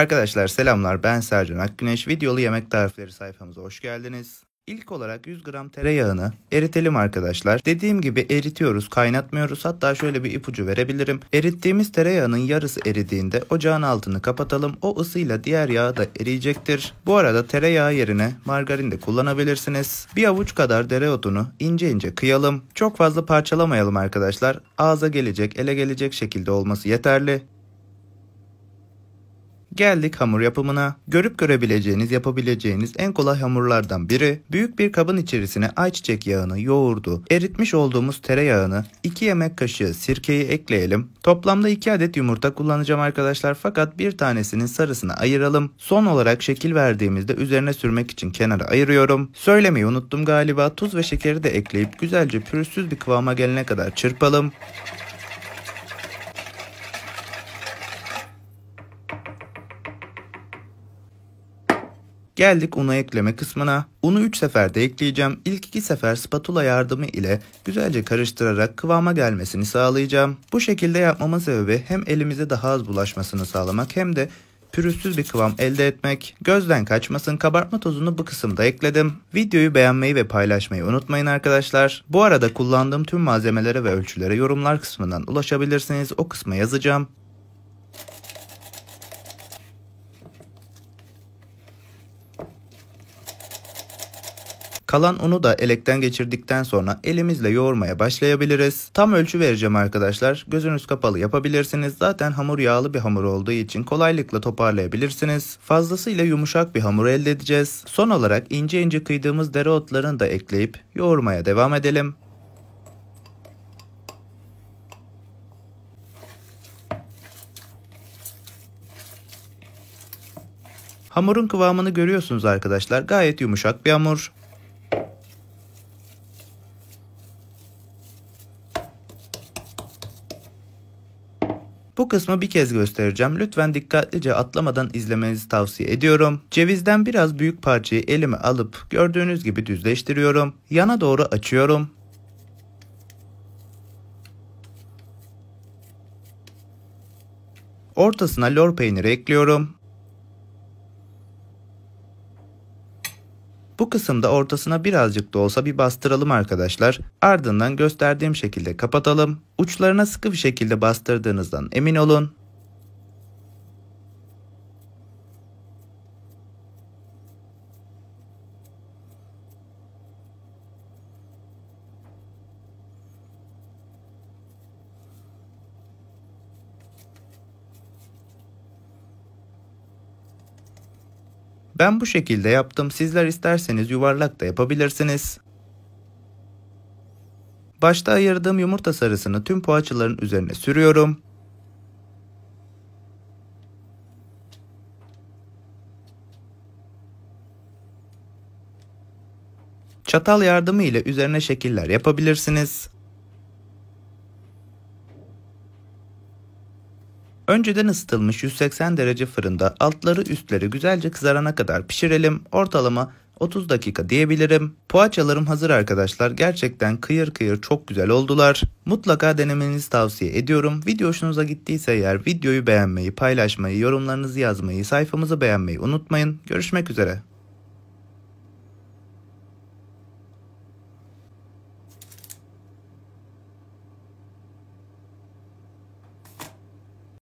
Arkadaşlar selamlar ben Sercan Akgüneş. Videolu yemek tarifleri sayfamıza hoş geldiniz. İlk olarak 100 gram tereyağını eritelim arkadaşlar. Dediğim gibi eritiyoruz kaynatmıyoruz hatta şöyle bir ipucu verebilirim. Erittiğimiz tereyağının yarısı eridiğinde ocağın altını kapatalım. O ısıyla diğer yağ da eriyecektir. Bu arada tereyağı yerine margarin de kullanabilirsiniz. Bir avuç kadar dereotunu ince ince kıyalım. Çok fazla parçalamayalım arkadaşlar. Ağza gelecek ele gelecek şekilde olması yeterli. Geldik hamur yapımına. Görüp görebileceğiniz yapabileceğiniz en kolay hamurlardan biri. Büyük bir kabın içerisine ayçiçek yağını, yoğurdu, eritmiş olduğumuz tereyağını, 2 yemek kaşığı sirkeyi ekleyelim. Toplamda 2 adet yumurta kullanacağım arkadaşlar fakat bir tanesinin sarısını ayıralım. Son olarak şekil verdiğimizde üzerine sürmek için kenara ayırıyorum. Söylemeyi unuttum galiba tuz ve şekeri de ekleyip güzelce pürüzsüz bir kıvama gelene kadar çırpalım. Geldik unu ekleme kısmına. Unu 3 seferde ekleyeceğim. İlk 2 sefer spatula yardımı ile güzelce karıştırarak kıvama gelmesini sağlayacağım. Bu şekilde yapmamın sebebi hem elimize daha az bulaşmasını sağlamak hem de pürüzsüz bir kıvam elde etmek. Gözden kaçmasın kabartma tozunu bu kısımda ekledim. Videoyu beğenmeyi ve paylaşmayı unutmayın arkadaşlar. Bu arada kullandığım tüm malzemelere ve ölçülere yorumlar kısmından ulaşabilirsiniz. O kısma yazacağım. Kalan unu da elekten geçirdikten sonra elimizle yoğurmaya başlayabiliriz. Tam ölçü vereceğim arkadaşlar. Gözünüz kapalı yapabilirsiniz. Zaten hamur yağlı bir hamur olduğu için kolaylıkla toparlayabilirsiniz. Fazlasıyla yumuşak bir hamur elde edeceğiz. Son olarak ince ince kıydığımız dereotlarını da ekleyip yoğurmaya devam edelim. Hamurun kıvamını görüyorsunuz arkadaşlar. Gayet yumuşak bir hamur. Bu kısmı bir kez göstereceğim. Lütfen dikkatlice atlamadan izlemenizi tavsiye ediyorum. Cevizden biraz büyük parçayı elime alıp gördüğünüz gibi düzleştiriyorum. Yana doğru açıyorum. Ortasına lor peyniri ekliyorum. kısımda ortasına birazcık da olsa bir bastıralım arkadaşlar. Ardından gösterdiğim şekilde kapatalım. Uçlarına sıkı bir şekilde bastırdığınızdan emin olun. Ben bu şekilde yaptım. Sizler isterseniz yuvarlak da yapabilirsiniz. Başta ayırdığım yumurta sarısını tüm poğaçaların üzerine sürüyorum. Çatal yardımı ile üzerine şekiller yapabilirsiniz. Önceden ısıtılmış 180 derece fırında altları üstleri güzelce kızarana kadar pişirelim. Ortalama 30 dakika diyebilirim. Poğaçalarım hazır arkadaşlar. Gerçekten kıyır kıyır çok güzel oldular. Mutlaka denemenizi tavsiye ediyorum. Video hoşunuza gittiyse eğer videoyu beğenmeyi, paylaşmayı, yorumlarınızı yazmayı, sayfamızı beğenmeyi unutmayın. Görüşmek üzere.